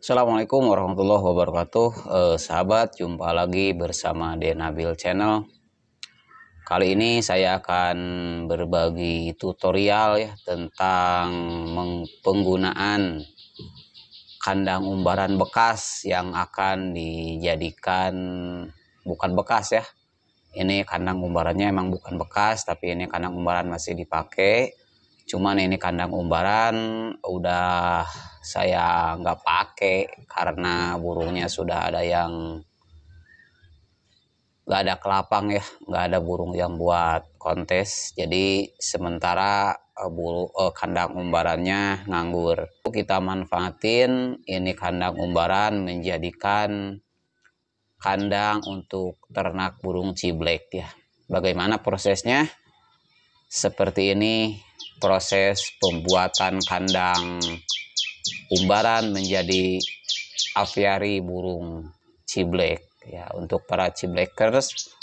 Assalamualaikum warahmatullahi wabarakatuh eh, Sahabat, jumpa lagi bersama Denabil Channel Kali ini saya akan berbagi tutorial ya Tentang penggunaan kandang umbaran bekas Yang akan dijadikan bukan bekas ya Ini kandang umbarannya emang bukan bekas Tapi ini kandang umbaran masih dipakai cuman ini kandang umbaran udah saya nggak pakai karena burungnya sudah ada yang nggak ada kelapang ya nggak ada burung yang buat kontes jadi sementara eh, bulu eh, kandang umbarannya nganggur kita manfaatin ini kandang umbaran menjadikan kandang untuk ternak burung ciblek ya bagaimana prosesnya seperti ini proses pembuatan kandang umbaran menjadi aviari burung ciblek ya untuk para ciblekers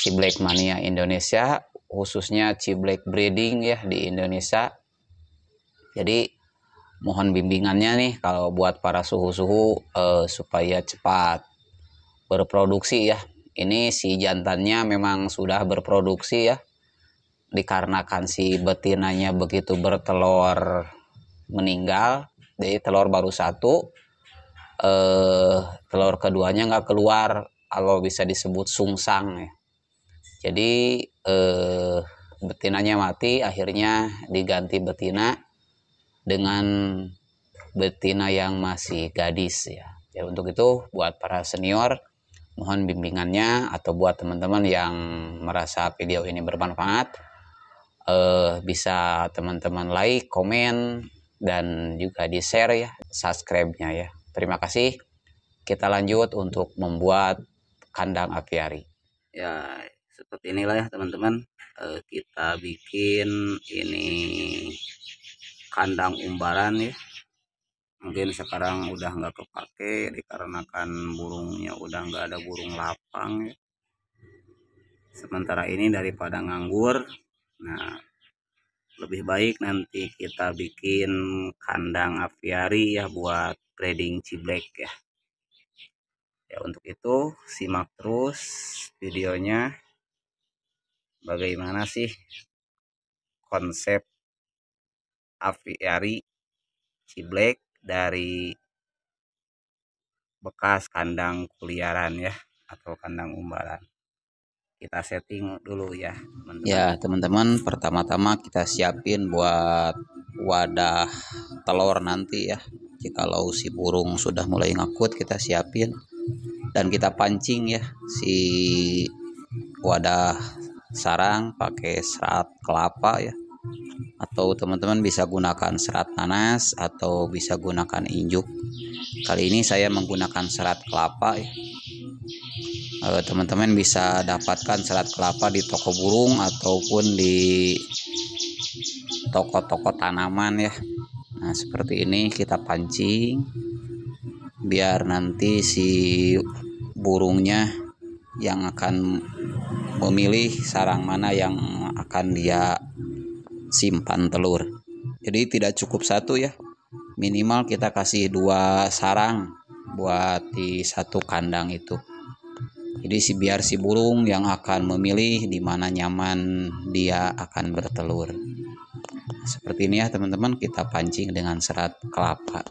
ciblek mania Indonesia khususnya ciblek breeding ya di Indonesia jadi mohon bimbingannya nih kalau buat para suhu-suhu eh, supaya cepat berproduksi ya ini si jantannya memang sudah berproduksi ya dikarenakan si betinanya begitu bertelur meninggal jadi telur baru satu eh, telur keduanya nggak keluar kalau bisa disebut sungsang ya jadi eh, betinanya mati akhirnya diganti betina dengan betina yang masih gadis ya ya untuk itu buat para senior mohon bimbingannya atau buat teman-teman yang merasa video ini bermanfaat uh, bisa teman-teman like, komen, dan juga di share ya, subscribe-nya ya. Terima kasih. Kita lanjut untuk membuat kandang apiari. Ya, seperti inilah ya teman-teman. Eh, kita bikin ini kandang umbaran ya. Mungkin sekarang udah nggak kepake dikarenakan burungnya udah nggak ada burung lapang ya. Sementara ini daripada nganggur, nah lebih baik nanti kita bikin kandang aviari ya buat trading ciblek ya ya untuk itu simak terus videonya bagaimana sih konsep aviari ciblek dari bekas kandang kuliaran ya atau kandang umbaran kita setting dulu ya teman-teman. ya teman-teman pertama-tama kita siapin buat wadah telur nanti ya kalau si burung sudah mulai ngakut kita siapin dan kita pancing ya si wadah sarang pakai serat kelapa ya atau teman-teman bisa gunakan serat nanas atau bisa gunakan injuk kali ini saya menggunakan serat kelapa ya teman-teman bisa dapatkan serat kelapa di toko burung ataupun di toko-toko tanaman ya nah seperti ini kita pancing biar nanti si burungnya yang akan memilih sarang mana yang akan dia simpan telur jadi tidak cukup satu ya minimal kita kasih dua sarang buat di satu kandang itu jadi si biar si burung yang akan memilih di mana nyaman dia akan bertelur seperti ini ya teman-teman kita pancing dengan serat kelapa